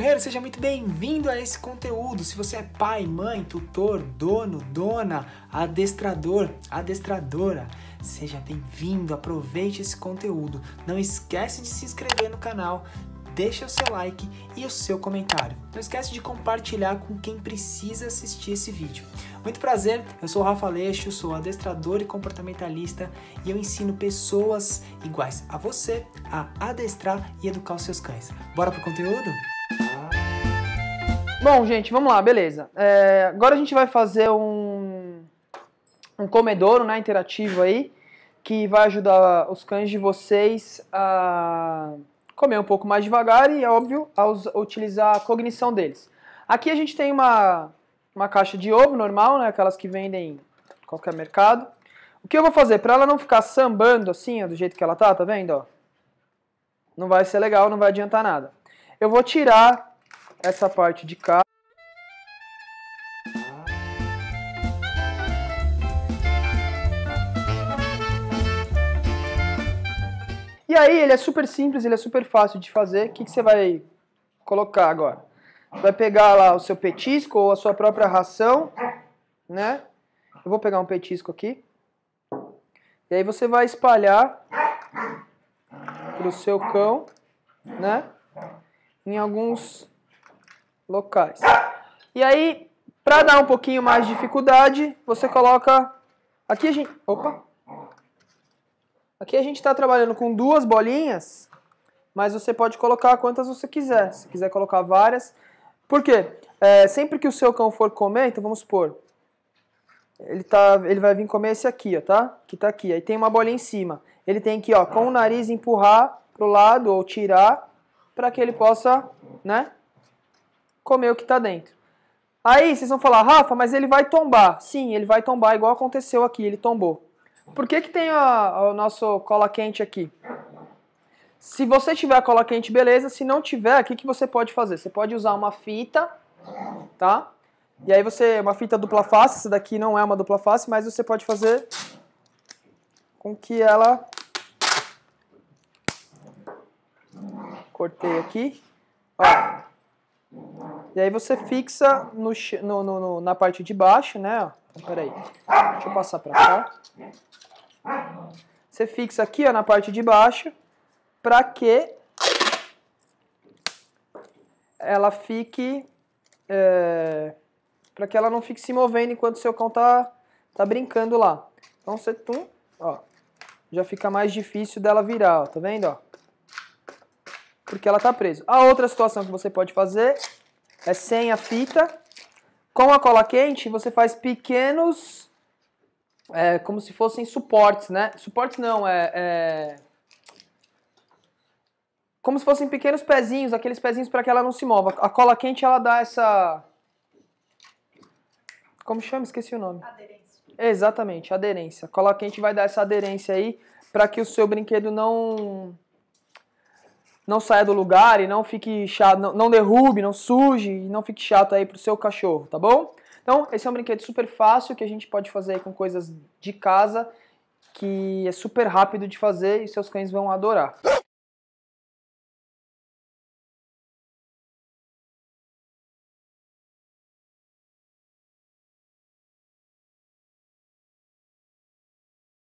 Guerreiro, seja muito bem-vindo a esse conteúdo. Se você é pai, mãe, tutor, dono, dona, adestrador, adestradora, seja bem-vindo. Aproveite esse conteúdo. Não esquece de se inscrever no canal, deixa o seu like e o seu comentário. Não esquece de compartilhar com quem precisa assistir esse vídeo. Muito prazer, eu sou o Rafa Leixo, sou adestrador e comportamentalista e eu ensino pessoas iguais a você a adestrar e educar os seus cães. Bora pro conteúdo? Bom, gente, vamos lá, beleza. É, agora a gente vai fazer um, um comedouro né, interativo aí, que vai ajudar os cães de vocês a comer um pouco mais devagar e, é óbvio, a utilizar a cognição deles. Aqui a gente tem uma, uma caixa de ovo normal, né, aquelas que vendem em qualquer mercado. O que eu vou fazer? Para ela não ficar sambando assim, ó, do jeito que ela tá, tá vendo? Ó? Não vai ser legal, não vai adiantar nada. Eu vou tirar essa parte de cá. E aí, ele é super simples, ele é super fácil de fazer. O que, que você vai colocar agora? Vai pegar lá o seu petisco ou a sua própria ração, né? Eu vou pegar um petisco aqui. E aí você vai espalhar pro seu cão, né? Em alguns locais. E aí, para dar um pouquinho mais de dificuldade, você coloca aqui a gente, opa. Aqui a gente está trabalhando com duas bolinhas, mas você pode colocar quantas você quiser. Se quiser colocar várias, por quê? É, sempre que o seu cão for comer, então vamos supor, ele, tá, ele vai vir comer esse aqui, ó, tá? Que tá aqui. Aí tem uma bolinha em cima. Ele tem que, ó, com o nariz empurrar pro lado ou tirar para que ele possa, né, comer o que está dentro. Aí vocês vão falar, Rafa, mas ele vai tombar. Sim, ele vai tombar, igual aconteceu aqui, ele tombou. Por que, que tem a, a nosso cola quente aqui? Se você tiver a cola quente, beleza. Se não tiver, o que, que você pode fazer? Você pode usar uma fita, tá? E aí você, uma fita dupla face, essa daqui não é uma dupla face, mas você pode fazer com que ela... Cortei aqui. Ó, e aí você fixa no, no, no, na parte de baixo, né? Então, peraí, deixa eu passar pra cá. Você fixa aqui ó, na parte de baixo para que ela fique... É, para que ela não fique se movendo enquanto seu cão tá, tá brincando lá. Então você... Tum, ó, já fica mais difícil dela virar, ó, tá vendo? Ó? Porque ela tá presa. A outra situação que você pode fazer é sem a fita. Com a cola quente, você faz pequenos, é, como se fossem suportes, né? Suportes não, é, é... Como se fossem pequenos pezinhos, aqueles pezinhos para que ela não se mova. A cola quente, ela dá essa... Como chama? Esqueci o nome. Aderência. Exatamente, aderência. A cola quente vai dar essa aderência aí para que o seu brinquedo não não saia do lugar e não fique chato, não, não derrube, não suje e não fique chato aí pro seu cachorro, tá bom? Então, esse é um brinquedo super fácil que a gente pode fazer com coisas de casa, que é super rápido de fazer e seus cães vão adorar.